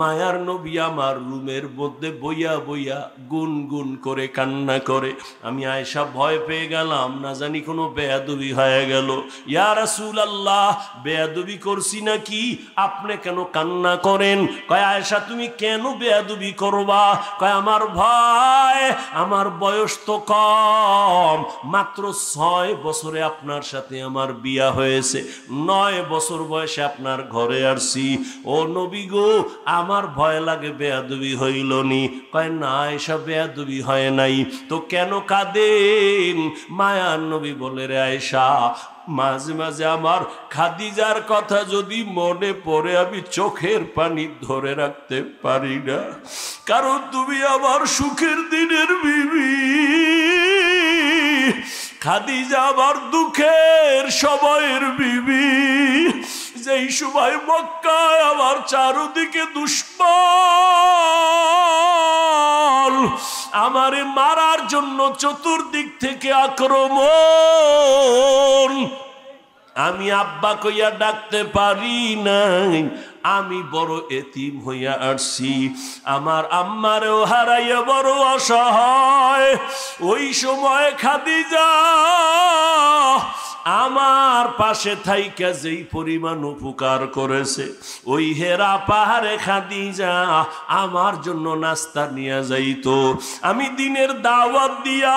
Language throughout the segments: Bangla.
মায়ার নবী আমার রুমের মধ্যে বইয়া বইয়া গুন গুন করে কান্না করে আমি আয়সা ভয় পেয়ে গেলাম না জানি কোনো বেয়াদবি হয়ে গেল ইয়ার রাসুল আল্লাহ বেয়াদবি করছি নাকি আপনি কেন কান্না করেন কয় আয়সা তুমি কেন বেয়াদবি করবা কয় আমার ভাই আমার বয়স তো কম মাত্র ছয় বছরে আপনার সাথে আমার বিয়া হয়েছে নয় বছর বয়সে আপনার ঘরে আসছি ও নবী গো আমার ভয় লাগে বেয়াদুবি হইল নি কয় না এসব বেয়াদুবি হয় নাই তো কেন কাদেন মায়ার নবী বলে রে আয়সা মাঝে মাঝে আমার খাদিজার কথা যদি মনে পড়ে আমি চোখের পানি ধরে রাখতে পারি না কারণ তুমি আমার সুখের দিনের বিবি খাদিজা আবার দুঃখের সবাইয়ের বিবি যেই সময় মক্কায় আবার চারদিকে দুষ্প আমারে মারার জন্য চতুর্দিক থেকে আক্রমণ আমি আব্বা কইয়া ডাকতে পারি নাই আমি বড় এতিম হইয়া আসছি আমার আম্মারেও হারাইয়া বড় অসহায় ওই সময় খাদিজা আমার পাশে থাইকা যেই পরিমাণ উপকার করেছে ওই হেরা পাহাড়ে খাদিজা আমার জন্য নাস্তা নিয়ে যাইত আমি দিনের দাওয়াত দিয়া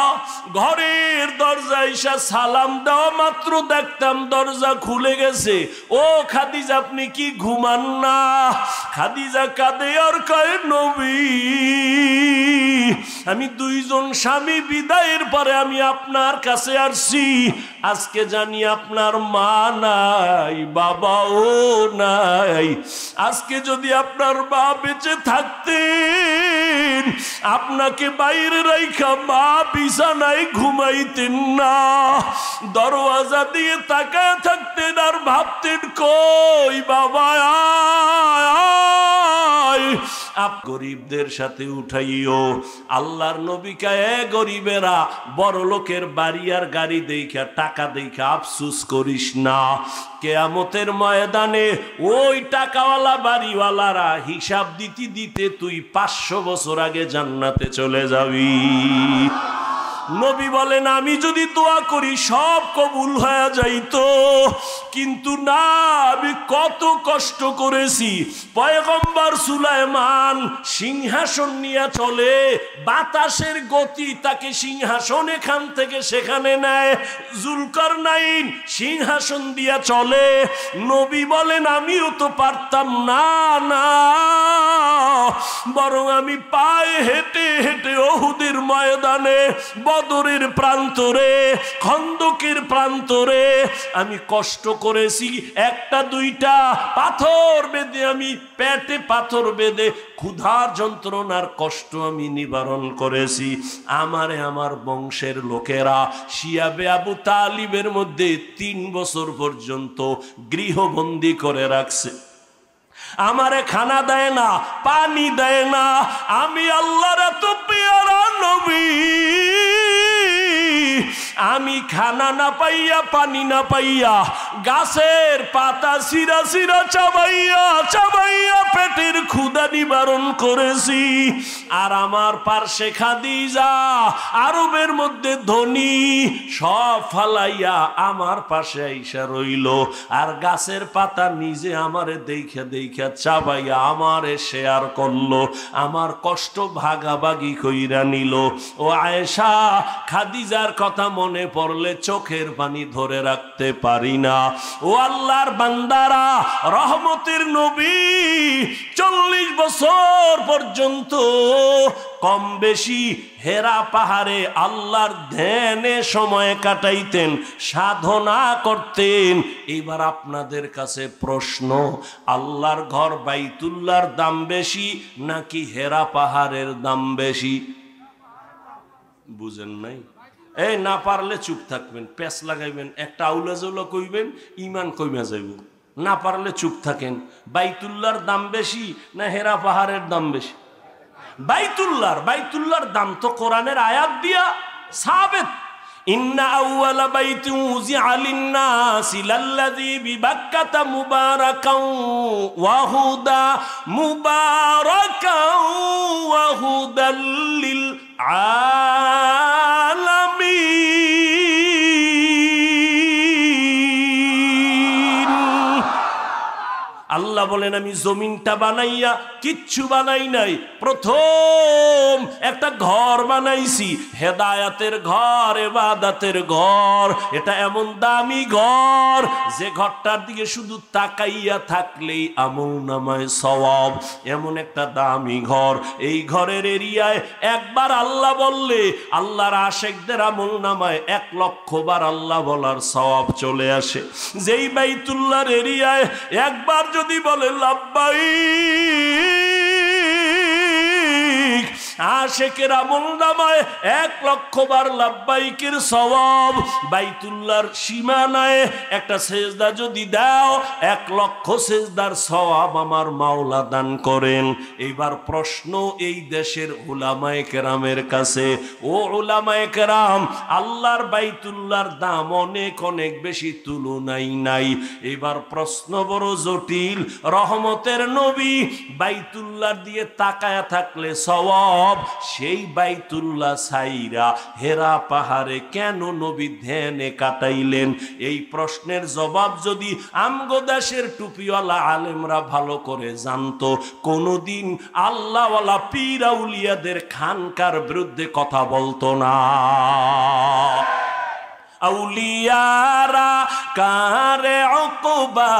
ঘরের দরজা ইসা সালাম দেওয়া মাত্র দেখতাম দরজা খুলে গেছে ও খাদিজা আপনি কি ঘুমান না খাদিজা কাঁদে আর কয় নবী আমি দুইজন স্বামী বিদায়ের পরে আমি আপনার কাছে আসছি আজকে জানি আপনার মা নাই বাবাও নাই আজকে যদি আপনার মা বেঁচে থাকতেন আপনাকে বাইরে রাইখা মা বিছানায় ঘুমাইতেন না দরওয়াজা দিয়ে তাকায় থাকতেন আর ভাবতেন কই বাবা গরিবদের সাথে উঠাইও আল্লাহর নবিকা এ গরিবেরা বড় লোকের বাড়ি আর গাড়ি দেখা টাকা দেখা আফসুস করিস না কেয়ামতের ময়দানে ওই টাকাওয়ালা বাড়িওয়ালারা হিসাব দিতে দিতে তুই পাঁচশো বছর আগে জান্নাতে চলে যাবি নবী বলেন আমি যদি দোয়া করি সব কবুল হয়ে যাইত কিন্তু না আমি কত কষ্ট করেছি পয়গম্বর সুলাইমান সিংহাসন নিয়ে চলে বাতাসের গতি তাকে সিংহাসন এখান থেকে সেখানে নেয় জুলকার নাইন সিংহাসন দিয়া চলে নবী বলেন আমিও তো পারতাম না না বরং আমি পায়ে হেঁটে হেঁটে ওহুদের ময়দানে বড় বদরের প্রান্তরে খন্দকের প্রান্তরে আমি কষ্ট করেছি একটা দুইটা পাথর বেঁধে আমি পেটে পাথর বেঁধে ক্ষুধার যন্ত্রণার কষ্ট আমি নিবারণ করেছি আমারে আমার বংশের লোকেরা শিয়াবে আবু তালিবের মধ্যে তিন বছর পর্যন্ত গৃহবন্দী করে রাখছে আমারে খানা দেয় না পানি দেয় না আমি আল্লাহর এত পেয়ারা নবী me. আমি খানা না পাইয়া পানি না পাইয়া গাছের পাতা সিরা সিরা চাবাইয়া চাবাইয়া পেটের ক্ষুদা নিবারণ করেছি আর আমার পার্শ্বে খাদিজা আরবের মধ্যে ধনী সব ফালাইয়া আমার পাশে আইসা রইল আর গাছের পাতা নিজে আমারে দেখে দেখে চাবাইয়া আমারে শেয়ার করলো আমার কষ্ট ভাগাভাগি কইরা নিল ও আয়েশা খাদিজার কথা মনে মনে পড়লে চোখের পানি ধরে রাখতে পারি না ও আল্লাহর বান্দারা রহমতের নবী চল্লিশ বছর পর্যন্ত কম বেশি হেরা পাহাড়ে আল্লাহর ধ্যানে সময় কাটাইতেন সাধনা করতেন এবার আপনাদের কাছে প্রশ্ন আল্লাহর ঘর বাইতুল্লার দাম বেশি নাকি হেরা পাহাড়ের দাম বেশি বুঝেন নাই এই না পারলে চুপ থাকবেন প্যাঁচ লাগাইবেন একটা আউলা জৌলা কইবেন ইমান কইমা যাইব না পারলে চুপ থাকেন বাইতুল্লার দাম বেশি না হেরা পাহাড়ের দাম বেশি বাইতুল্লার বাইতুল্লার দাম তো কোরআনের আয়াত দিয়া সাবেত ইন্না আউয়ালা লিল আ আল্লাহ বলেন আমি জমিনটা বানাইয়া কিচ্ছু বানাই নাই প্রথম একটা ঘর বানাইছি হেদায়াতের ঘর এবাদাতের ঘর এটা এমন দামি ঘর যে ঘরটার দিকে শুধু তাকাইয়া থাকলেই আমল নামায় সওয়াব এমন একটা দামি ঘর এই ঘরের এরিয়ায় একবার আল্লাহ বললে আল্লাহর আশেকদের আমল নামায় এক লক্ষ বার আল্লাহ বলার সওয়াব চলে আসে যেই বাইতুল্লার এরিয়ায় একবার যদি বলে লাভবাই আশেকেরা মুন্দামায় এক লক্ষ বার লাভবাইকের স্বভাব বাইতুল্লার সীমানায় একটা সেজদা যদি দাও এক লক্ষ সেজদার স্বভাব আমার মাওলা দান করেন এবার প্রশ্ন এই দেশের ওলামায় কেরামের কাছে ও ওলামায় কেরাম আল্লাহর বাইতুল্লার দাম অনেক অনেক বেশি তুলনাই নাই এবার প্রশ্ন বড় জটিল রহমতের নবী বাইতুল্লার দিয়ে তাকায়া থাকলে সওয়াব সব সেই বাইতুল্লা সাইরা হেরা পাহাড়ে কেন নবী ধ্যানে কাটাইলেন এই প্রশ্নের জবাব যদি আমগোদাসের টুপিওয়ালা আলেমরা ভালো করে জানতো কোনোদিন আল্লাহওয়ালা পীরাউলিয়াদের খানকার বিরুদ্ধে কথা বলতো না আউলিয়ারা কারে অকবা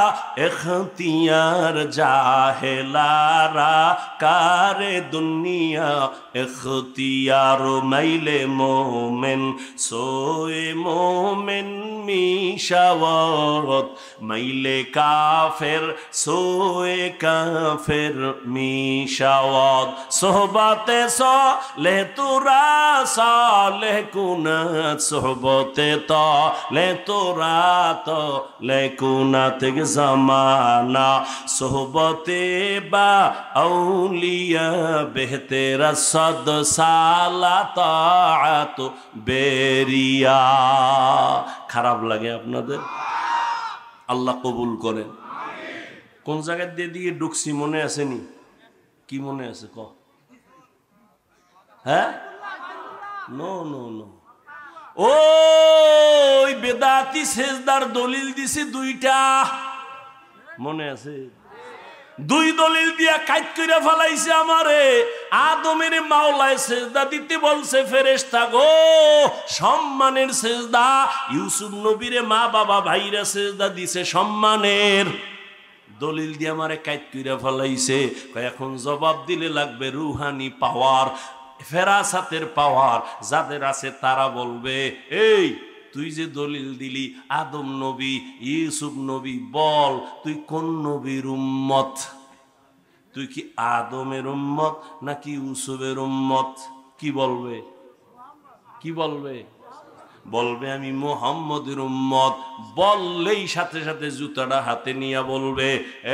এখতিয়ার জাহেলারা কারে দুনিয়া এখতিয়ার মাইলে মোমেন সোয়ে মোমেন মিশাওয়াত মাইলে কাফের সোয়ে কাফের মিশাওয়াত সোহবাতে সলে তুরা সলে কুনা সোহবতে তলে লে তোরা তো লে কুনা থেকে জামানা সোহবতে বা আউলিয়া বেহতেরা সদ সালা তাত বেরিয়া খারাপ লাগে আপনাদের আল্লাহ কবুল করেন কোন জায়গায় দিয়ে দিয়ে ডুকছি মনে আসেনি কি মনে আছে ক হ্যাঁ নো নো নো ওই বেদাতি সেজদার দলিল দিছি দুইটা মনে আছে দুই দলিল দিয়া কাইট কইরা ফেলাইছে আমারে আদমের মাওলায় সেজদা দিতে বলছে ফেরেশতা গো সম্মানের সেজদা ইউসুফ নবীরে মা বাবা ভাইরা সেজদা দিছে সম্মানের দলিল দিয়ে আমারে কাইট কইরা ফেলাইছে এখন জবাব দিলে লাগবে রুহানি পাওয়ার ফেরাসাতের পাওয়ার যাদের আছে তারা বলবে এই তুই যে দলিল দিলি আদম নবী ইউসুফ নবী বল তুই কোন নবীর উম্মত তুই কি আদমের উম্মত নাকি ইউসুফের উম্মত কি বলবে কি বলবে বলবে আমি মোহাম্মদের উম্মত বললেই সাথে সাথে জুতাটা হাতে নিয়ে বলবে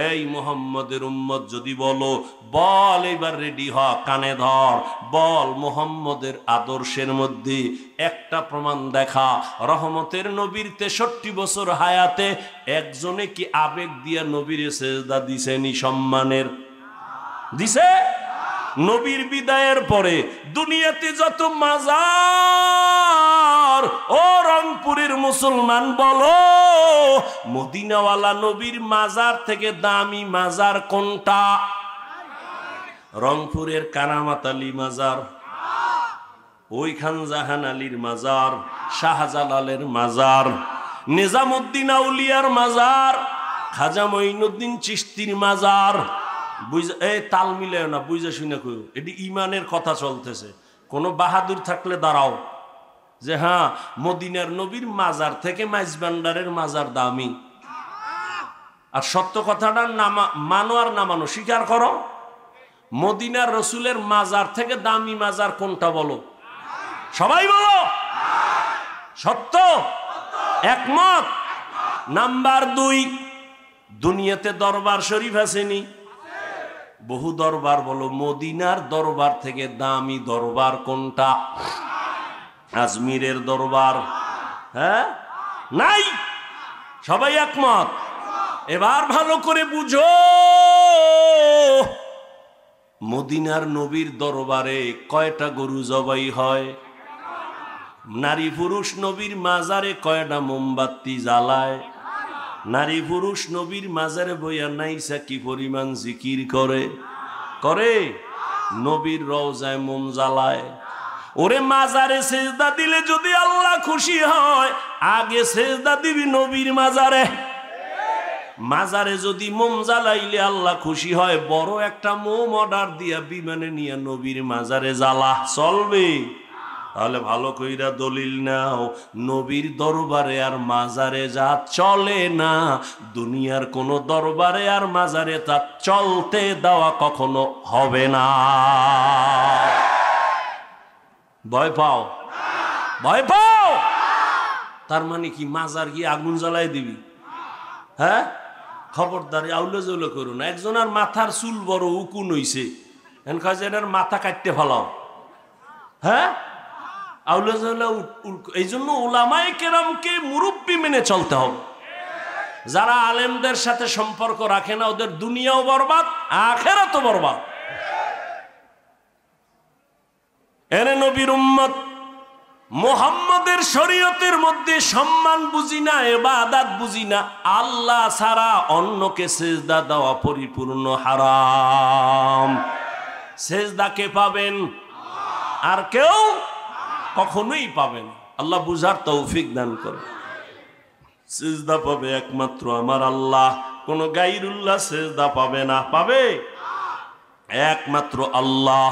এই মোহাম্মদের উম্মত যদি বলো বল এবার রেডি হ কানে ধর বল মোহাম্মদের আদর্শের মধ্যে একটা প্রমাণ দেখা রহমতের নবীর তেষট্টি বছর হায়াতে একজনে কি আবেগ দিয়া নবীর সেজদা দিছেনি সম্মানের দিছে নবীর বিদায়ের পরে দুনিয়াতে যত মাজার পর ও রংপুরের মুসলমান বলো মদিনাওয়ালা নবীর মাজার থেকে দামি মাজার কোনটা রংপুরের কানামাত আলী মাজার ওই জাহান আলীর মাজার শাহজালালের মাজার নিজামুদ্দিন আউলিয়ার মাজার খাজা মঈনুদ্দিন চিস্তির মাজার বুঝা এ তাল মিলে না বুঝা শুনে কই এটি ইমানের কথা চলতেছে কোনো বাহাদুর থাকলে দাঁড়াও যে হ্যাঁ মদিনার নবীর মাজার থেকে মাইজবান্ডারের মাজার দামি আর সত্য কথাটা নামা মানো আর না মানো স্বীকার করো মদিনার রসুলের মাজার থেকে দামি মাজার কোনটা বলো সবাই বলো সত্য একমত নাম্বার দুই দুনিয়াতে দরবার শরীফ আসেনি বহু দরবার বলো মদিনার দরবার থেকে দামি দরবার কোনটা আজমিরের দরবার হ্যাঁ নাই সবাই একমত এবার ভালো করে বুঝো মদিনার নবীর দরবারে কয়টা গরু জবাই হয় নারী পুরুষ নবীর মাজারে কয়টা মোমবাতি জ্বালায় নারী পুরুষ নবীর মাজারে বইয়া নাইসা কি পরিমাণ জিকির করে করে নবীর রওজায় মোম জ্বালায় ওরে মাজারে সেজদা দিলে যদি আল্লাহ খুশি হয় আগে সেজদা দিবি নবীর মাজারে মাজারে যদি মোম জ্বালাইলে আল্লাহ খুশি হয় বড় একটা মোম অর্ডার দিয়া বিমানে নিয়ে নবীর মাজারে জ্বালা চলবে তাহলে ভালো কইরা দলিল নাও নবীর দরবারে আর মাজারে যা চলে না দুনিয়ার কোন দরবারে আর মাজারে তা চলতে দেওয়া কখনো হবে না ভয় পাও ভয় পাও তার মানে কি মাজার কি আগুন জ্বালাই দিবি হ্যাঁ খবরদারি আউলে জৌলে করুন একজনের মাথার চুল বড় উকুন হইছে এন মাথা কাটতে ফেলাও হ্যাঁ আউলে জৌলে এই জন্য ওলামাই কেরামকে মুরব্বী মেনে চলতে হবে যারা আলেমদের সাথে সম্পর্ক রাখে না ওদের দুনিয়াও বরবাদ আখেরাতও বরবাদ এনে নবীর উম্মত মোহাম্মদের শরীয়তের মধ্যে সম্মান বুঝি না এবাদাত বুঝি না আল্লাহ ছাড়া অন্যকে সেজদা দেওয়া পরিপূর্ণ হারাম সেজদাকে পাবেন আর কেউ কখনোই পাবেন আল্লাহ বুঝার তৌফিক দান করে সেজদা পাবে একমাত্র আমার আল্লাহ কোন গাইরুল্লাহ সেজদা পাবে না পাবে একমাত্র আল্লাহ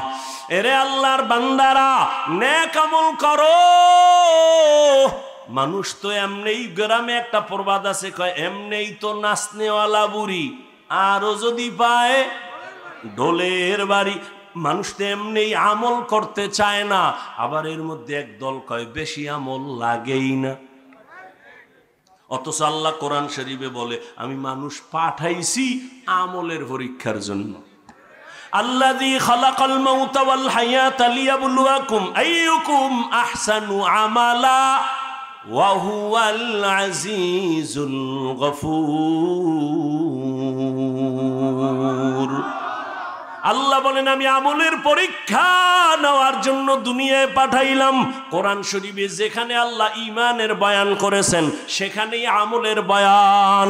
এরে আল্লাহর বান্দারা নেকামল করো মানুষ তো এমনি গ্রামে একটা প্রবাদ আছে কয় এমনি তো নাচনেওয়ালা বুড়ি আরো যদি পায় ঢোলের বাড়ি মানুষ তো এমনি আমল করতে চায় না আবার এর মধ্যে এক দল কয় বেশি আমল লাগেই না অথচ আল্লাহ কোরআন শরীফে বলে আমি মানুষ পাঠাইছি আমলের পরীক্ষার জন্য আল্লাযী খালাকাল মাউতা ওয়াল হায়াতা লিয়াবলুয়াকুম আইয়ুকুম আহসানু আমালা ওয়া হুয়াল আজিজুল গফুর আল্লাহ বলেন আমি আমলের পরীক্ষা নেওয়ার জন্য দুনিয়ায় পাঠাইলাম কোরআন শরীফে যেখানে আল্লাহ ইমানের বয়ান করেছেন সেখানেই আমলের বয়ান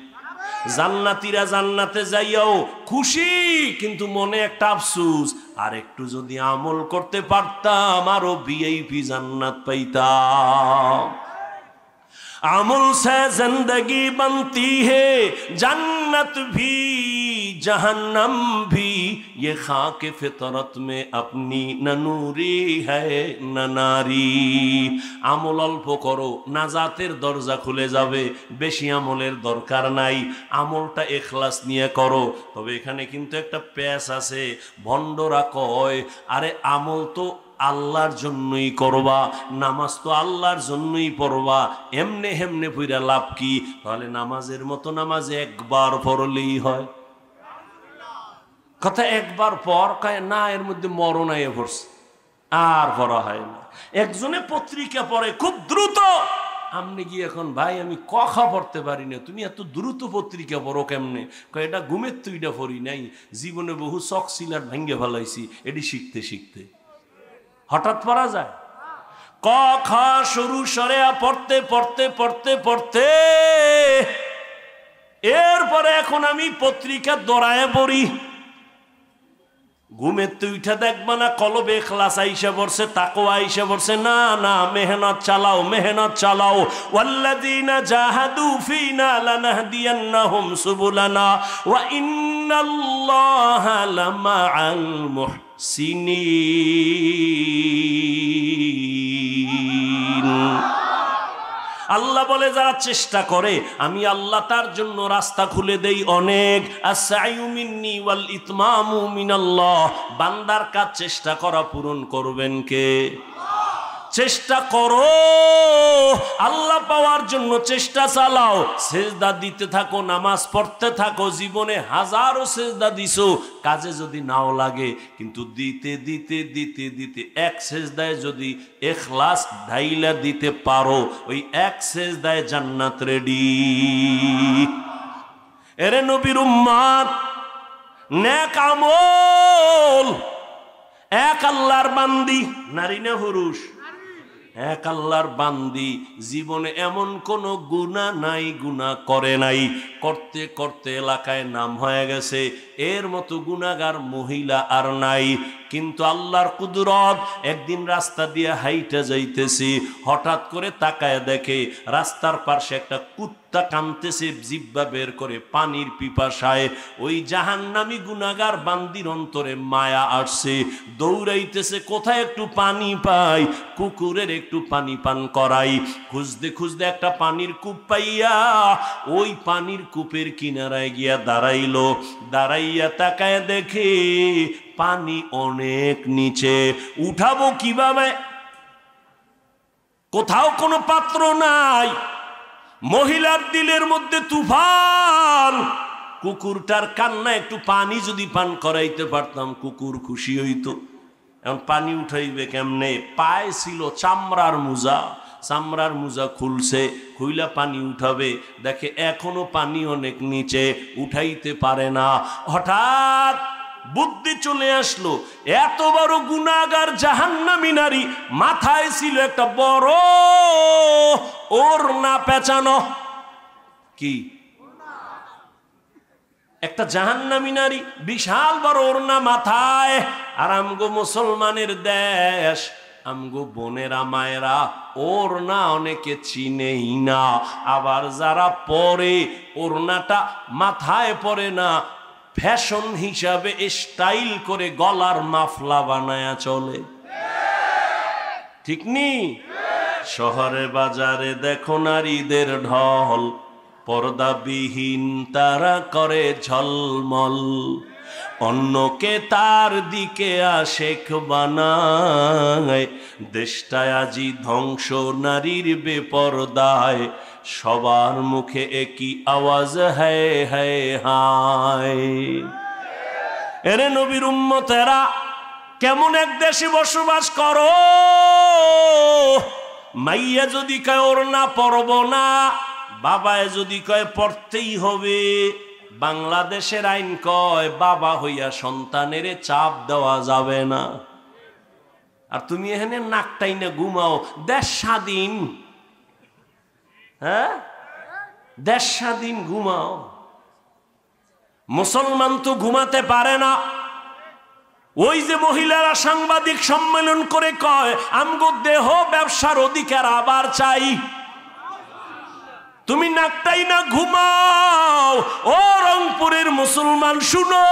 জান্নাতিরা জান্নাতে যাইয়াও খুশি কিন্তু মনে একটা আফসুস আর একটু যদি আমল করতে পারতাম আরো ভিআইপি জান্নাত পাইতাম আমল সে জিন্দগি বানতি হে জান্নাত ভি জাহান্নাম ভি ये खाक फितरत में अपनी न नूरी है न नारी আমল অল্প করো নাজাতের দরজা খুলে যাবে বেশি আমলের দরকার নাই আমলটা এখলাস নিয়ে করো তবে এখানে কিন্তু একটা প্যাস আছে ভণ্ডরা কয় আরে আমল তো আল্লাহর জন্যই করবা নামাজ তো আল্লাহর জন্যই পড়বা এমনে হেমনে পুরা লাভ কি তাহলে নামাজের মতো নামাজ একবার পড়লেই হয় কথা একবার পর কয় না এর মধ্যে মরণ আইয়ে পড়ছে আর পড়া হয় না একজনে পত্রিকা পড়ে খুব দ্রুত আপনি গিয়ে এখন ভাই আমি কখা পড়তে পারি না তুমি এত দ্রুত পত্রিকা পড়ো কেমনে কয় এটা ঘুমের তুইটা পড়ি নাই জীবনে বহু শখ সিলার ভেঙ্গে ফেলাইছি এটি শিখতে শিখতে হঠাৎ পড়া যায় ক খা সরু সরেয়া পড়তে পড়তে পড়তে পড়তে এরপরে এখন আমি পত্রিকা দৌড়ায় পড়ি ঘুমের তুইটা দেখবা না কলবে এখলাস আইসে পড়ছে তাকো আইসে পড়ছে না না মেহনত চালাও মেহনত চালাও ওয়াল্লাযীনা জাহাদু ফিনা লানাহদিয়ান্নাহুম সুবুলানা ওয়া ইন্নাল্লাহা লামাআল মুহসিনিন আল্লাহ বলে যারা চেষ্টা করে আমি আল্লাহ তার জন্য রাস্তা খুলে দেই অনেক ওয়াল মিনাল্লাহ বান্দার কাজ চেষ্টা করা পূরণ করবেন কে চেষ্টা করো আল্লাহ পাওয়ার জন্য চেষ্টা চালাও সেজদা দিতে থাকো নামাজ পড়তে থাকো জীবনে হাজারো সেজদা দিছো কাজে যদি নাও লাগে কিন্তু দিতে দিতে দিতে দিতে এক সেজদায় যদি এখলাস ঢাইলা দিতে পারো ওই এক সেজদায় জান্নাত রেডি এরে নবীর উম্মাদ নেক আমল এক আল্লাহর বান্দি নারী না পুরুষ এক আল্লাহর বান্দি জীবনে এমন কোন গুণা নাই গুণা করে নাই করতে করতে এলাকায় নাম হয়ে গেছে এর মতো গুণাগার মহিলা আর নাই কিন্তু আল্লাহর কুদরত একদিন রাস্তা দিয়ে হাইটা যাইতেছি হঠাৎ করে তাকায় দেখে রাস্তার পাশে একটা কুত্তা কানতেছে জিব্বা বের করে পানির পিপাসায় ওই জাহান্নামি গুণাগার বান্দির অন্তরে মায়া আসছে দৌড়াইতেছে কোথায় একটু পানি পাই কুকুরের একটু পানি পান করাই খুঁজতে খুঁজতে একটা পানির কূপ পাইয়া ওই পানির কূপের কিনারায় গিয়া দাঁড়াইল দাঁড়াই যাইয়া তাকায় দেখি পানি অনেক নিচে উঠাবো কিভাবে কোথাও কোনো পাত্র নাই মহিলার দিলের মধ্যে তুফান কুকুরটার কান্না একটু পানি যদি পান করাইতে পারতাম কুকুর খুশি হইতো এখন পানি উঠাইবে কেমনে পায়ে ছিল চামড়ার মোজা চামড়ার মোজা খুলছে খুইলা পানি উঠাবে দেখে এখনো পানি অনেক নিচে উঠাইতে পারে না হঠাৎ বুদ্ধি চলে আসলো এত বড় গুণাগার জাহান্নামি নারী মাথায় ছিল একটা বড় ওর না পেঁচানো কি একটা জাহান্নামি নারী বিশাল বড় না মাথায় আরামগো মুসলমানের দেশ আমগো বোনেরা মায়েরা ওর না অনেকে চিনেই না আবার যারা পরে ওর নাটা মাথায় পরে না ফ্যাশন হিসাবে স্টাইল করে গলার মাফলা বানায়া চলে ঠিক নি শহরে বাজারে দেখো নারীদের ঢল পর্দাবিহীন তারা করে ঝলমল অন্যকে তার দিকে আসে বানায় দেশটায় আজি ধ্বংস নারীর বেপরদায় সবার মুখে একই আওয়াজ হে হে হায় এরে নবীর উম্মতেরা কেমন এক দেশে বসবাস করো মাইয়া যদি কয় ওর না পড়ব না বাবায় যদি কয় পড়তেই হবে বাংলাদেশের আইন কয় বাবা হইয়া সন্তানের চাপ দেওয়া যাবে না আর তুমি এখানে নাকটাই না ঘুমাও দেশ স্বাধীন হ্যাঁ দেশ স্বাধীন ঘুমাও মুসলমান তো ঘুমাতে পারে না ওই যে মহিলারা সাংবাদিক সম্মেলন করে কয় আমগো দেহ ব্যবসার অধিকার আবার চাই তুমি নাকটাই না ঘুমাও ও রংপুরের মুসলমান শুনো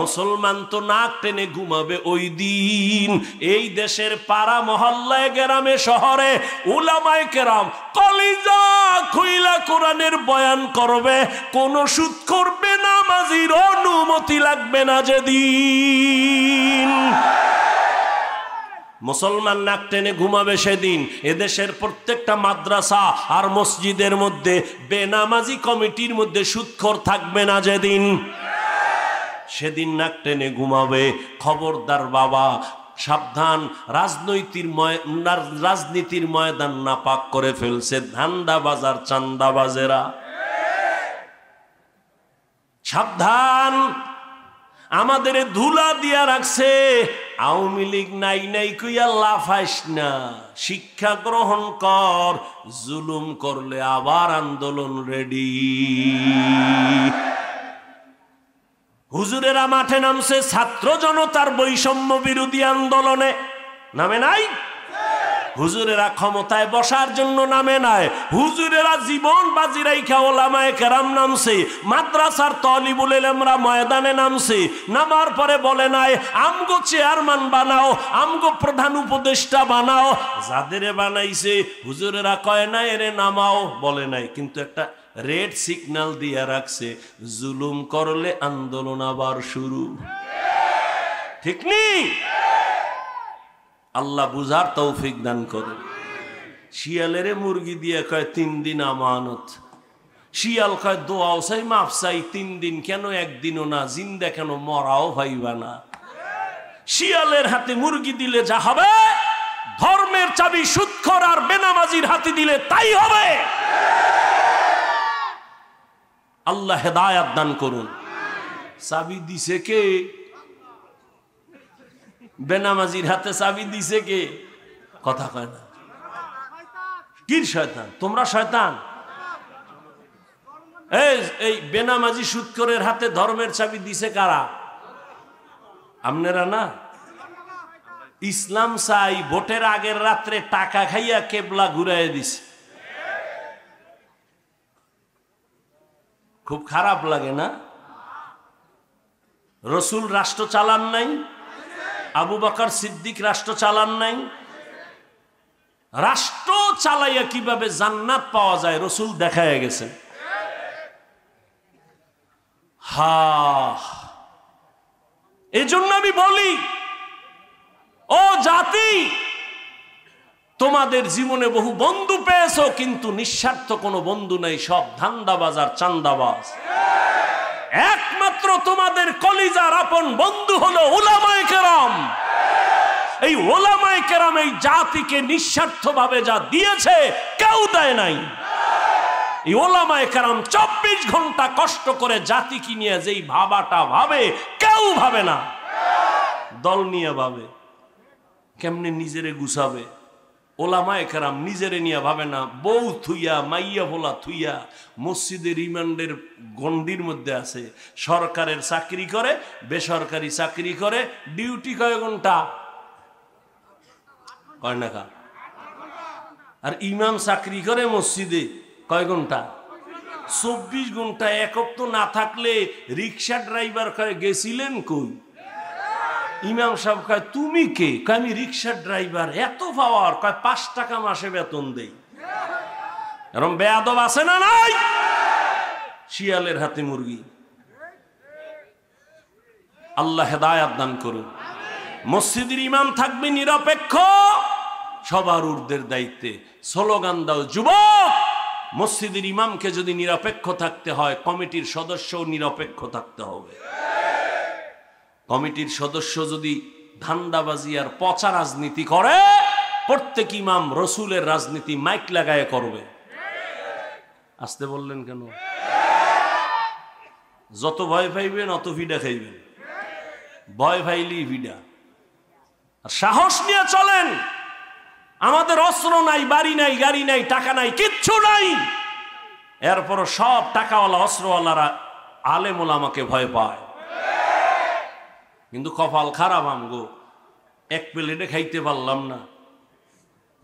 মুসলমান তো নাক টেনে ঘুমাবে ওই দিন এই দেশের পাড়া মহল্লায় গ্রামে শহরে উলামায় কেরাম কলিজা খুইলা কোরআনের বয়ান করবে কোন সুদ করবে না মাজির অনুমতি লাগবে না যেদিন মুসলমান নাক টেনে ঘুমাবে সেদিন এদেশের প্রত্যেকটা মাদ্রাসা আর মসজিদের মধ্যে বেনামাজি কমিটির মধ্যে সুৎখর থাকবে না যেদিন সেদিন নাক টেনে ঘুমাবে খবরদার বাবা সাবধান রাজনৈতিক রাজনীতির ময়দান নাপাক করে ফেলছে ধান্দাবাজার চান্দাবাজেরা সাবধান আমাদের ধুলা দিয়া রাখছে আওয়ামী লীগ নাই নাই কুইয়া লাফাইস না শিক্ষা গ্রহণ কর জুলুম করলে আবার আন্দোলন রেডি হুজুরেরা মাঠে নামছে ছাত্র জনতার বৈষম্য বিরোধী আন্দোলনে নামে নাই হুজুরেরা ক্ষমতায় বসার জন্য নামে নাই হুজুরেরা জীবন বাজি রাইখা ওলামায় কেরাম নামছে মাদ্রাসার তলিবুল এলেমরা ময়দানে নামছে নামার পরে বলে নাই আমগো চেয়ারম্যান বানাও আমগো প্রধান উপদেষ্টা বানাও যাদের বানাইছে হুজুরেরা কয় নাই এরে নামাও বলে নাই কিন্তু একটা রেড সিগন্যাল দিয়ে রাখছে জুলুম করলে আন্দোলন আবার শুরু ঠিক নেই আল্লাহ বুঝার তৌফিক দান করে শিয়ালের মুরগি দিয়ে কয় তিন দিন আমানত শিয়াল কয় দোয়াও চাই মাফ চাই তিন দিন কেন একদিনও না জিন্দা কেন মরাও ভাইবা না শিয়ালের হাতে মুরগি দিলে যা হবে ধর্মের চাবি সুৎখর আর বেনামাজির হাতে দিলে তাই হবে আল্লাহ হেদায়াত দান করুন চাবি দিছে কে বেনামাজির হাতে চাবি দিছে কে কথা কয় না কি শয়তান তোমরা শয়তান এই এই বেনামাজি সুৎকরের হাতে ধর্মের চাবি দিছে কারা আপনারা না ইসলাম চাই ভোটের আগের রাত্রে টাকা খাইয়া কেবলা ঘুরাইয়া দিছে খুব খারাপ লাগে না রসুল রাষ্ট্র চালান নাই আবু বাকর সিদ্দিক রাষ্ট্র চালান নাই রাষ্ট্র চালাইয়া কিভাবে জান্নাত পাওয়া যায় রসুল দেখা গেছেন হা এজন্য আমি বলি ও জাতি তোমাদের জীবনে বহু বন্ধু পেয়েছ কিন্তু নিঃস্বার্থ কোনো বন্ধু নেই সব ধান্দাবাজ আর চান্দাবাজ একমাত্র তোমাদের কলিজার আপন বন্ধু হলো ওলামায় কেরাম এই ওলামায় কেরাম এই জাতিকে নিঃস্বার্থভাবে যা দিয়েছে কেউ দেয় নাই এই ওলামায় কেরাম চব্বিশ ঘন্টা কষ্ট করে জাতিকে নিয়ে যেই ভাবাটা ভাবে কেউ ভাবে না দল নিয়ে ভাবে কেমনে নিজেরে গুছাবে ওলামা এখারাম নিজেরে নিয়ে ভাবে না বউ থুইয়া মাইয়া ভোলা থুইয়া মসজিদে রিমান্ডের গণ্ডির মধ্যে আছে সরকারের চাকরি করে বেসরকারি চাকরি করে ডিউটি কয় ঘন্টা কয় না আর ইমাম চাকরি করে মসজিদে কয় ঘন্টা চব্বিশ ঘন্টা একক তো না থাকলে রিক্সা ড্রাইভার কয়ে গেছিলেন কই ইমাম সাহেব কয় তুমি কে আমি রিক্সার ড্রাইভার এত পাওয়ার কয় পাঁচ টাকা মাসে বেতন দেই এরম বেয়াদব আছে না নাই শিয়ালের হাতে মুরগি আল্লাহ হেদায়াত দান করুন মসজিদের ইমাম থাকবে নিরপেক্ষ সবার ঊর্ধ্বের দায়িত্বে স্লোগান দাও যুবক মসজিদের ইমামকে যদি নিরপেক্ষ থাকতে হয় কমিটির সদস্য নিরপেক্ষ থাকতে হবে কমিটির সদস্য যদি ধান্দাবাজি আর পচা রাজনীতি করে প্রত্যেক ইমাম রসুলের রাজনীতি মাইক লাগায় করবে আসতে বললেন কেন যত ভয় পাইবেন অত ভিডা খাইবেন ভয় পাইলি ভিডা আর সাহস নিয়ে চলেন আমাদের অস্ত্র নাই বাড়ি নাই গাড়ি নাই টাকা নাই কিচ্ছু নাই এরপর সব টাকাওয়ালা অস্ত্রওয়ালারা আলেমোলা আমাকে ভয় পায় কিন্তু কপাল খারাপ আমগো এক প্লেটে খাইতে পারলাম না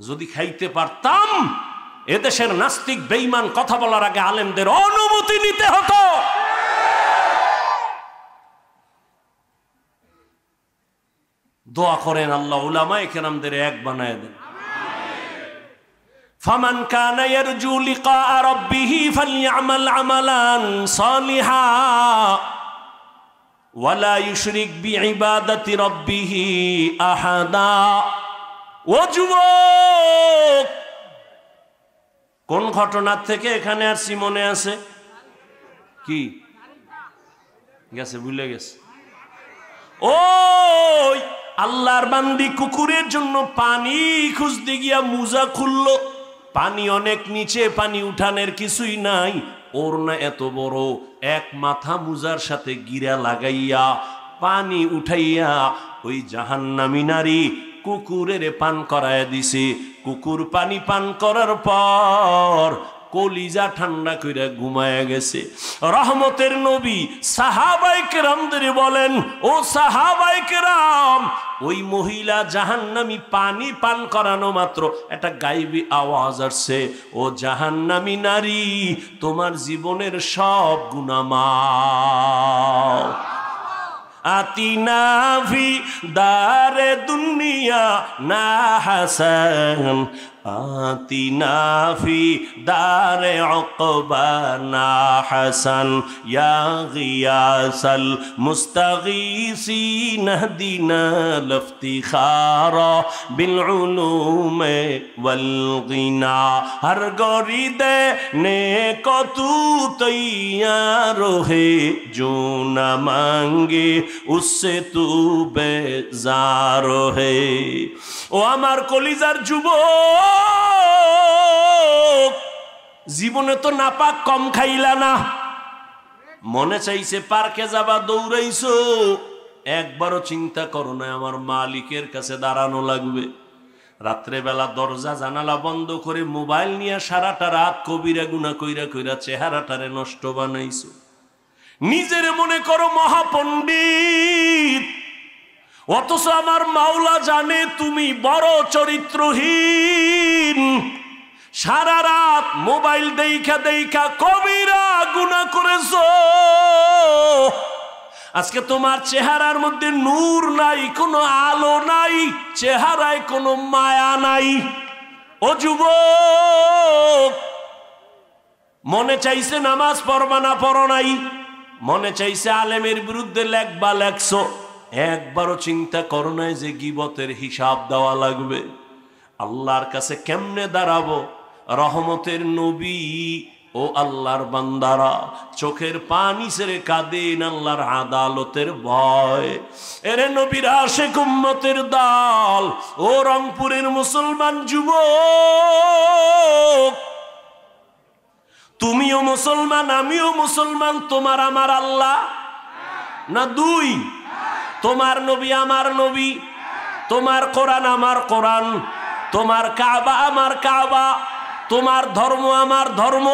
যদি খাইতে পারতাম এদেশের নাস্তিক বেইমান কথা বলার আগে আলেমদের অনুমতি নিতে হতো দোয়া করেন আল্লাহ উলামা কেরামদের এক বানায় দেন فمن كان يرجو لقاء ربه فليعمل عملا صالحا ওয়ালা ইউশরিক বি ইবাদাতি রব্বিহি আহাদা ও যুবক কোন ঘটনার থেকে এখানে আর সি মনে আছে কি গেছে ভুলে গেছে ও আল্লাহর বান্দি কুকুরের জন্য পানি খুঁজতে গিয়া মুজা খুলল পানি অনেক নিচে পানি উঠানের কিছুই নাই ওর না এত বড় এক মাথা মুজার সাথে গিরা লাগাইয়া পানি উঠাইয়া ওই জাহান্নামি নারী কুকুরের পান করায় দিছে কুকুর পানি পান করার পর কলিজা ঠান্ডা করে ঘুমায় গেছে রহমতের নবী সাহাবাইকে রামদের বলেন ও সাহাবাইকে রাম ওই মহিলা জাহান্নামি পানি পান করানো মাত্র একটা গাইবি আওয়াজ আসছে ও জাহান্নামি নারী তোমার জীবনের সব গুণামা আতিনাভি দারে দুনিয়া না হাসান فی دار عقبانا حسن یا گیا سن مستی نہ دینا لفتی خارا بلون میں ہر گوری دے کو تو ہے جو نہ مانگے اس سے تو بیزار ہے او امر کلیزر جبو জীবনে তো নাপাক কম খাইলা না মনে চাইছে পার্কে যাবা দৌড়াইছো একবারও চিন্তা করো না আমার মালিকের কাছে দাঁড়ানো লাগবে রাত্রেবেলা দরজা জানালা বন্ধ করে মোবাইল নিয়ে সারাটা রাত কবিরা গুনা কইরা কইরা চেহারাটারে নষ্ট বানাইছো নিজের মনে করো মহাপণ্ডিত অথচ আমার মাওলা জানে তুমি বড় চরিত্রহীন সারা রাত মোবাইল দেইখা দেইখা কবিরা গুণা করেছ আজকে তোমার চেহারার মধ্যে নূর নাই কোনো আলো নাই চেহারায় কোনো মায়া নাই ও যুবক মনে চাইছে নামাজ পড়বা না পড়ো নাই মনে চাইছে আলেমের বিরুদ্ধে লেখবা লেখছ একবারও চিন্তা করো নাই যে গিবতের হিসাব দেওয়া লাগবে আল্লাহর কাছে কেমনে দাঁড়াবো রহমতের নবী ও আল্লাহর বান্দারা চোখের পানি সেরে কাঁদেন আল্লাহর আদালতের ভয় এরে নবীর আসে কুম্মতের দাল ও রংপুরের মুসলমান যুবক তুমিও মুসলমান আমিও মুসলমান তোমার আমার আল্লাহ না দুই তোমার নবী আমার নবী তোমার কোরআন আমার কোরআন তোমার কাবা আমার কাবা তোমার ধর্ম আমার ধর্ম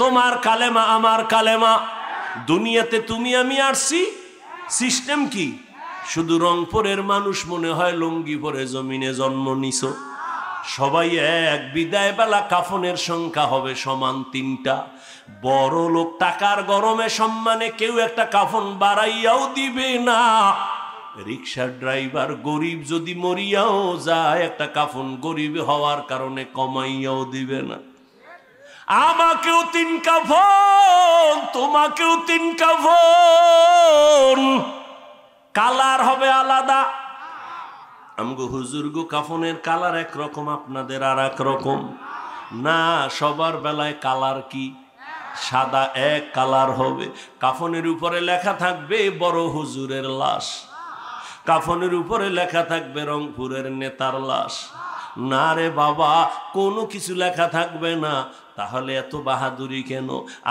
তোমার কালেমা আমার কালেমা দুনিয়াতে তুমি আমি আসছি সিস্টেম কি শুধু রংপুরের মানুষ মনে হয় লুঙ্গি পরে জমিনে জন্ম নিছো সবাই এক বিদায় বেলা কাফনের সংখ্যা হবে সমান তিনটা বড় লোক টাকার গরমে সম্মানে কেউ একটা কাফন বাড়াইয়াও দিবে না রিক্সার ড্রাইভার গরিব যদি মরিয়াও যায় একটা কাফন গরিব হওয়ার কারণে কমাইয়াও দিবে না আমাকেও তিন কাফন তোমাকেও তিন কাফন কালার হবে আলাদা আমগো হুজুর গো কাফনের কালার এক রকম আপনাদের আর এক রকম না সবার বেলায় কালার কি সাদা এক কালার হবে কাফনের উপরে লেখা থাকবে বড় হুজুরের লাশ কাফনের উপরে লেখা থাকবে রংপুরের নেতার লাশ না রে বাবা কোনো কিছু লেখা থাকবে না তাহলে এত বাহাদুরি কেন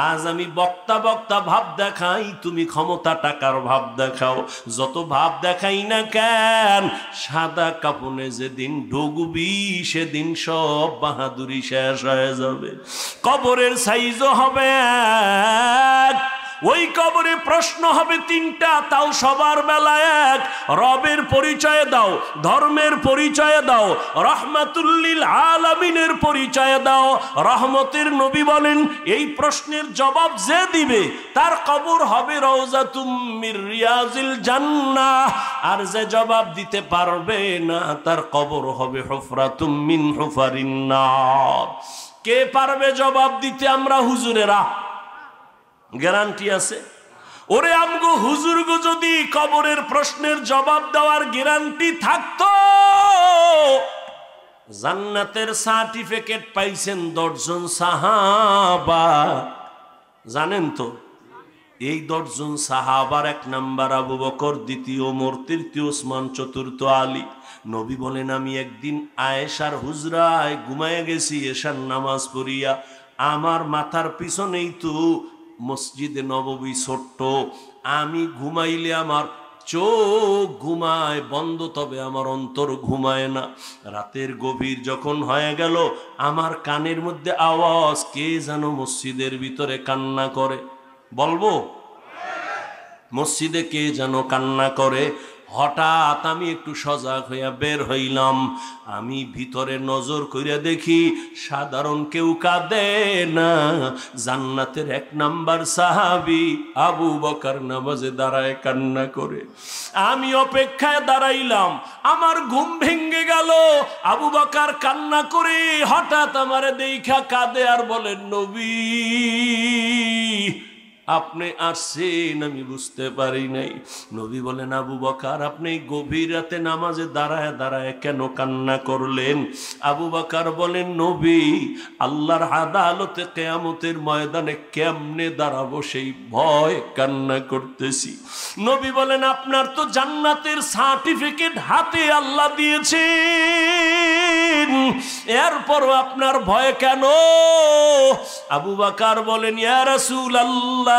আজ আমি বক্তা বক্তা ভাব দেখাই তুমি ক্ষমতা টাকার ভাব দেখাও যত ভাব দেখাই না কেন সাদা কাপনে যেদিন ঢুকবি সেদিন সব বাহাদুরি শেষ হয়ে যাবে কবরের সাইজও হবে ওই কবরে প্রশ্ন হবে তিনটা তাও সবার বেলা এক রবের পরিচয় দাও ধর্মের পরিচয় দাও রহমাতুল্লিল আলামিনের পরিচয় দাও রহমতের নবী বলেন এই প্রশ্নের জবাব যে দিবে তার কবর হবে রওজাতুম্মির রিয়াজিল জান্না আর যে জবাব দিতে পারবে না তার কবর হবে হফরা মিন কে পারবে জবাব দিতে আমরা হুজুরেরা গ্যারান্টি আছে ওরে আমগো হুজুরগো যদি কবরের প্রশ্নের জবাব দেওয়ার গ্যারান্টি থাকত জান্নাতের সার্টিফিকেট পাইছেন দশজন সাহাবা জানেন তো এই দশজন সাহাবার এক নাম্বার আবু বকর দ্বিতীয় মোর তৃতীয় ওসমান চতুর্থ আলী নবী বলেন আমি একদিন আয়েশার হুজরায় ঘুমায় গেছি এশার নামাজ পড়িয়া আমার মাথার পিছনেই তো মসজিদে নববী ছোট্ট আমি ঘুমাইলে আমার চোখ ঘুমায় বন্ধ তবে আমার অন্তর ঘুমায় না রাতের গভীর যখন হয়ে গেল আমার কানের মধ্যে আওয়াজ কে যেন মসজিদের ভিতরে কান্না করে বলবো মসজিদে কে যেন কান্না করে হঠাৎ আমি একটু সজাগ হইয়া বের হইলাম আমি ভিতরে নজর করিয়া দেখি সাধারণ কেউ কাঁদে না জান্নাতের এক নাম্বার সাহাবি আবু বকার নামাজে দাঁড়ায় কান্না করে আমি অপেক্ষায় দাঁড়াইলাম আমার ঘুম ভেঙে গেল আবু বকার কান্না করে হঠাৎ আমার দেখা কাঁদে আর বলেন নবী আপনি আসছেন আমি বুঝতে পারি নাই নবী বলেন আবু বকার আপনি গভীর রাতে নামাজে দাঁড়ায় দাঁড়ায় কেন কান্না করলেন আবু বাকার বলেন নবী আল্লাহর আদালতে কেয়ামতের ময়দানে কেমনে দাঁড়াবো সেই ভয় কান্না করতেছি নবী বলেন আপনার তো জান্নাতের সার্টিফিকেট হাতে আল্লাহ দিয়েছে এরপরও আপনার ভয় কেন আবু বাকার বলেন ইয়ারসুল আল্লাহ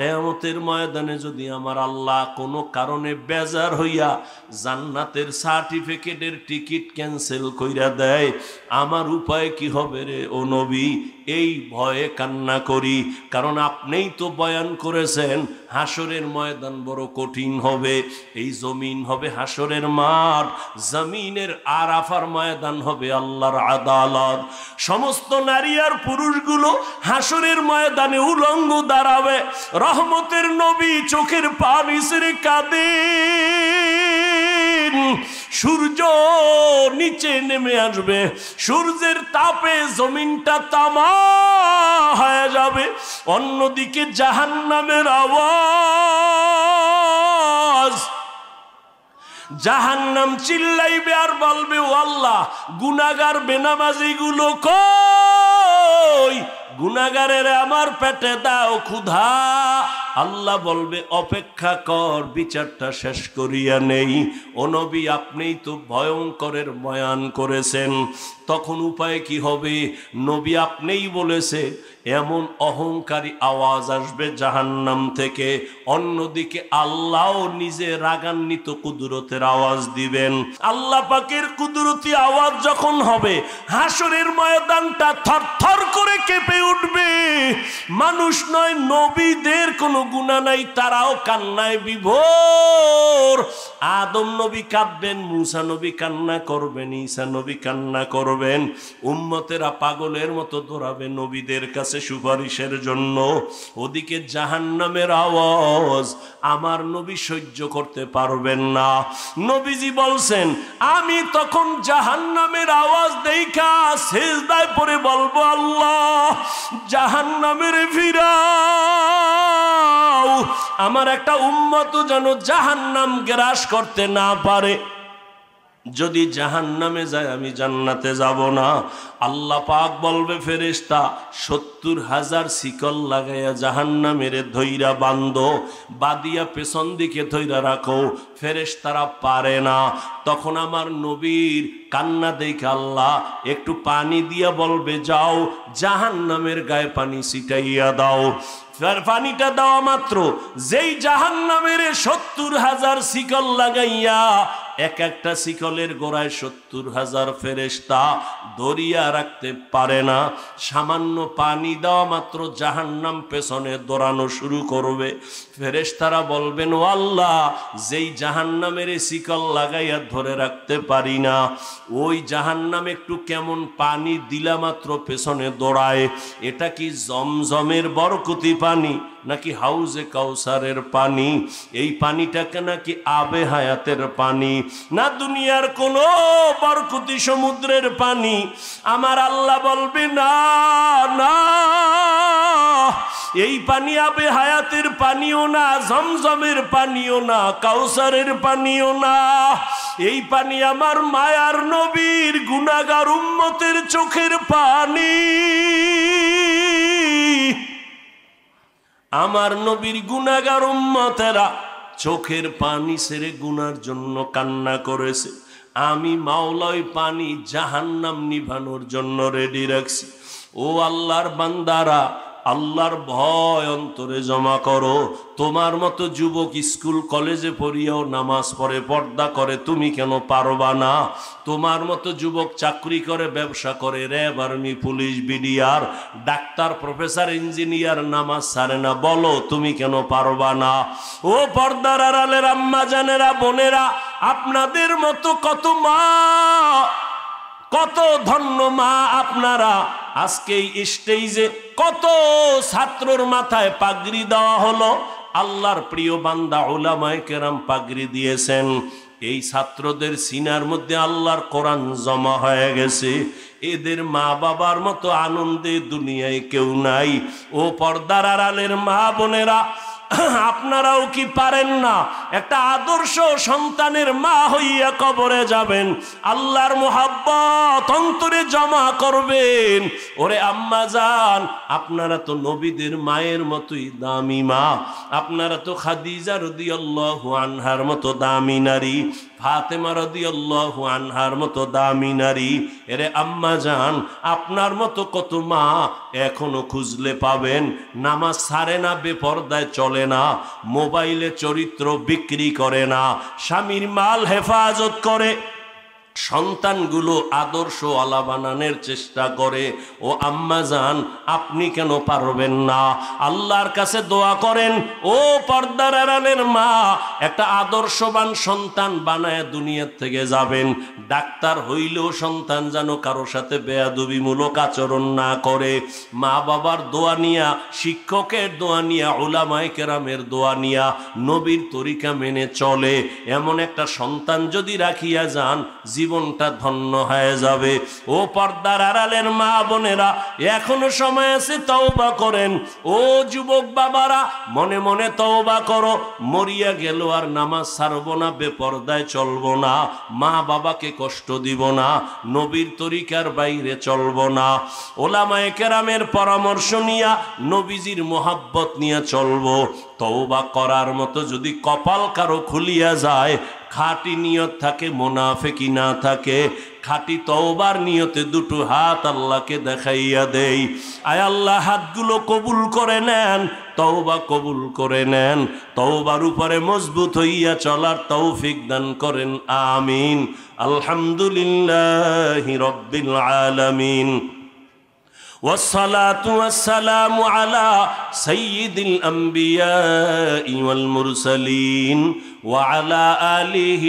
কেয়ামতের ময়দানে যদি আমার আল্লাহ কোনো কারণে বেজার হইয়া জান্নাতের সার্টিফিকেটের টিকিট ক্যান্সেল কইরা দেয় আমার উপায় কি হবে রে ও নবী এই ভয়ে কান্না করি কারণ আপনিই তো বয়ান করেছেন হাসরের ময়দান বড় কঠিন হবে এই জমিন হবে হাসরের মাঠ জমিনের আরাফার ময়দান হবে আল্লাহর আদালত সমস্ত নারী আর পুরুষগুলো হাসরের ময়দানে উলঙ্গ দাঁড়াবে রহমতের নবী চোখের পানি সেরে কাঁদে সূর্য নিচে নেমে আসবে সূর্যের তাপে জমিনটা তামা হয়ে যাবে অন্যদিকে জাহান নামের আওয়াজ জাহান নাম চিল্লাইবে আর বলবে ও আল্লাহ গুনাগার বেনামাজিগুলো কর কই গুনাগারের আমার পেটে দাও ক্ষুধা আল্লাহ বলবে অপেক্ষা কর বিচারটা শেষ করিয়া নেই অনবী আপনিই তো ভয়ঙ্করের ময়ান করেছেন তখন উপায় কি হবে নবী আপনিই বলেছে এমন অহংকারী আওয়াজ আসবে জাহান্নাম থেকে অন্যদিকে আল্লাহ নিজে রাগান্বিত কুদরতের আওয়াজ দিবেন আল্লাহ পাকের কুদরতি আওয়াজ যখন হবে হাসরের ময়দানটা থরথর করে কেঁপে উঠবে মানুষ নয় নবীদের কোনো গুণা নাই তারাও কান্নায় বিভোর আদম নবী কাঁদবেন মুসা নবী কান্না করবেন ঈসা নবী কান্না করবেন উম্মতেরা পাগলের মতো দৌড়াবে নবীদের কাছে কাছে সুপারিশের জন্য ওদিকে জাহান্নামের আওয়াজ আমার নবী সহ্য করতে পারবেন না নবীজি বলছেন আমি তখন জাহান্নামের আওয়াজ দেখা শেষদায় পরে বলবো আল্লাহ জাহান্নামের ফিরাও আমার একটা উন্মত যেন জাহান্নাম গ্রাস করতে না পারে যদি জাহান নামে যায় আমি জান্নাতে যাব না আল্লাহ পাক বলবে ফেরেস্তা সত্তর হাজার শিকল লাগাইয়া জাহান নামের ধৈরা বান্ধ বাদিয়া পেছন দিকে ধৈরা রাখো ফেরেস্তারা পারে না তখন আমার নবীর কান্না দেখে আল্লাহ একটু পানি দিয়া বলবে যাও জাহান নামের গায়ে পানি ছিটাইয়া দাও পানিটা দেওয়া মাত্র যেই জাহান নামের সত্তর হাজার শিকল লাগাইয়া এক একটা শিকলের গোড়ায় সত্তর হাজার ফেরেস্তা দরিয়া রাখতে পারে না সামান্য পানি দেওয়া মাত্র জাহান্নাম পেছনে দৌড়ানো শুরু করবে ফেরেস্তারা বলবেন ও আল্লাহ যেই নামের শিকল লাগাইয়া ধরে রাখতে পারি না ওই নাম একটু কেমন পানি দিলা মাত্র পেছনে দৌড়ায় এটা কি জমজমের বরকতি পানি নাকি হাউজে কাউসারের পানি এই পানিটাকে নাকি আবে হায়াতের পানি না দুনিয়ার কোন বরকতি সমুদ্রের পানি আমার আল্লাহ বলবে না না এই পানি আবে হায়াতের পানিও না জমজমের পানিও না কাউসারের পানিও না এই পানি আমার মায়ার নবীর গুণাগার উম্মতের চোখের পানি আমার নবীর গুণাগার উম্মতেরা চোখের পানি সেরে গুনার জন্য কান্না করেছে আমি মাওলায় পানি জাহান্নাম নিভানোর জন্য রেডি রাখছি ও আল্লাহর বান্দারা আল্লাহর ভয় অন্তরে জমা করো তোমার মতো যুবক স্কুল কলেজে পড়িয়েও নামাজ পড়ে পর্দা করে তুমি কেন পারবা না তোমার মতো যুবক চাকরি করে ব্যবসা করে RAB army police BDR doctor professor engineer নামাজ সারে না বলো তুমি কেন পারবা না ও পর্দার আড়ালের আম্মা জানেরা বোনেরা আপনাদের মতো কত মা কত ধন্য মা আপনারা আজকে এই স্টেজে কত ছাত্রর মাথায় পাগড়ি দেওয়া হলো আল্লাহর প্রিয় বান্দা ওলামায় কেরাম পাগড়ি দিয়েছেন এই ছাত্রদের সিনার মধ্যে আল্লাহর কোরআন জমা হয়ে গেছে এদের মা বাবার মতো আনন্দে দুনিয়ায় কেউ নাই ও পর্দার আড়ালের মা বোনেরা আপনারাও কি পারেন না একটা আদর্শ সন্তানের মা হইয়া কবরে যাবেন আল্লাহর মোহাব্বত অন্তরে জমা করবেন ওরে আম্মা যান আপনারা তো নবীদের মায়ের মতোই দামি মা আপনারা তো খাদিজা রদি আনহার মতো দামি নারী ফাতেমা রাদিয়াল্লাহু আনহার মতো দামি নারী এরে আম্মা যান আপনার মতো কত মা এখনো খুঁজলে পাবেন নামাজ সারে না বেপর্দায় চলে না মোবাইলে চরিত্র বিক্রি করে না স্বামীর মাল হেফাজত করে সন্তানগুলো আদর্শ আলা বানানোর চেষ্টা করে ও আম্মা যান আপনি কেন পারবেন না আল্লাহর কাছে দোয়া করেন ও পর্দার আড়ালের মা একটা আদর্শবান সন্তান বানায় দুনিয়ার থেকে যাবেন ডাক্তার হইলেও সন্তান যেন কারোর সাথে বেয়াদবিমূলক আচরণ না করে মা বাবার দোয়া নিয়া শিক্ষকের দোয়া নিয়া ওলামায় কেরামের দোয়া নিয়া নবীর তরিকা মেনে চলে এমন একটা সন্তান যদি রাখিয়া যান জীবনটা ধন্য হয়ে যাবে ও পর্দার আড়ালের মা বোনেরা এখনো সময় আছে তওবা করেন ও যুবক বাবারা মনে মনে তওবা করো মরিয়া গেল আর নামাজ সারব না বেপর্দায় চলব না মা বাবাকে কষ্ট দিব না নবীর তরিকার বাইরে চলব না ওলামায়ে কেরামের পরামর্শ নিয়া নবীজির মোহাব্বত নিয়ে চলব তওবা করার মতো যদি কপাল কারো খুলিয়া যায় খাটি নিয়ত থাকে মোনাফেকি না থাকে খাটি তওবার নিয়তে দুটো হাত আল্লাহকে দেখাইয়া দেই আয় আল্লাহ হাতগুলো কবুল করে নেন তওবা কবুল করে নেন তওবার উপরে মজবুত হইয়া চলার তৌফিক দান করেন আমিন আলহামদুলিল্লাহ রব্বিল আলামিন والصلاة والسلام على سيد الأنبياء والمرسلين وعلى آله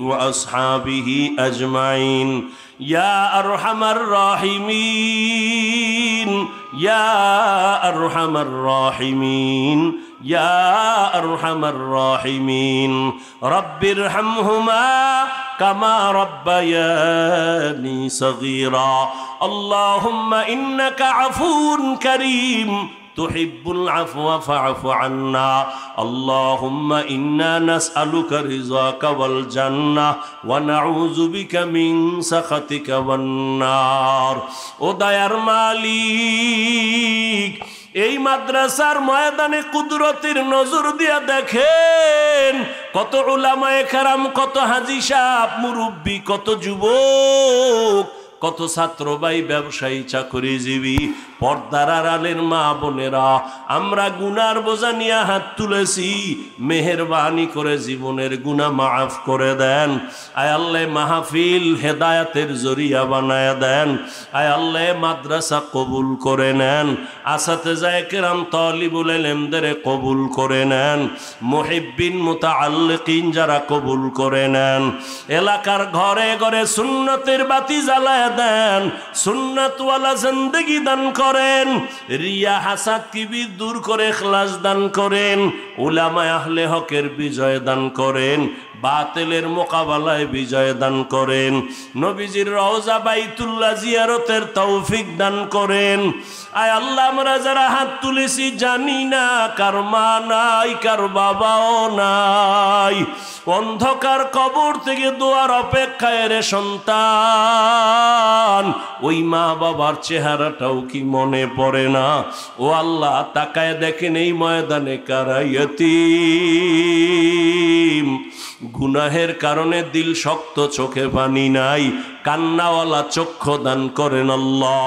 وأصحابه أجمعين يا أرحم الراحمين يا أرحم الراحمين يا أرحم الراحمين رب ارحمهما كما ربياني صغيرا اللهم إنك عفو كريم تحب العفو فاعف عنا اللهم إنا نسألك رضاك والجنة ونعوذ بك من سخطك والنار ودير مالك এই মাদ্রাসার ময়দানে কুদরতির নজর দিয়া দেখেন কত ওলামায় খারাম কত হাজি সাপ মুরব্বী কত যুবক কত ছাত্র ভাই ব্যবসায়ী চাকরিজীবী পর্দার আড়ালের মা বোনেরা আমরা গুনার বোঝা নিয়ে হাত তুলেছি মেহরবানি করে জীবনের গুণা মাফ করে দেন আয় আল্লাহ মাহফিল হেদায়াতের জরিয়া বানায় দেন আয় আল্লাহ মাদ্রাসা কবুল করে নেন আসাতে যায় কেরাম তলিবুল এলেমদের কবুল করে নেন মহিব্বিন মোতা আল্লিন যারা কবুল করে নেন এলাকার ঘরে ঘরে সুন্নতের বাতি জ্বালায় দেন সুন্নতওয়ালা জিন্দগি দান কর করেন রিয়া হাসাদ কিবি দূর করে খ্লাস দান করেন উলামায় আহলে হকের বিজয় দান করেন বাতেলের মোকাবেলায় বিজয় দান করেন নবীজির রওজা বাইতুল্লাহ জিয়ারতের তৌফিক দান করেন আয় আল্লাহ আমরা যারা হাত তুলেছি জানি না কার মা নাই কার বাবাও নাই অন্ধকার কবর থেকে দোয়ার অপেক্ষায় রে সন্তান ওই মা বাবার চেহারাটাও কি ম মনে পড়ে না ও আল্লাহ তাকায় দেখেন এই ময়দানে কারাইয়তি গুনাহের কারণে দিল শক্ত চোখে পানি নাই কান্নাওয়ালা চক্ষু দান করেন আল্লাহ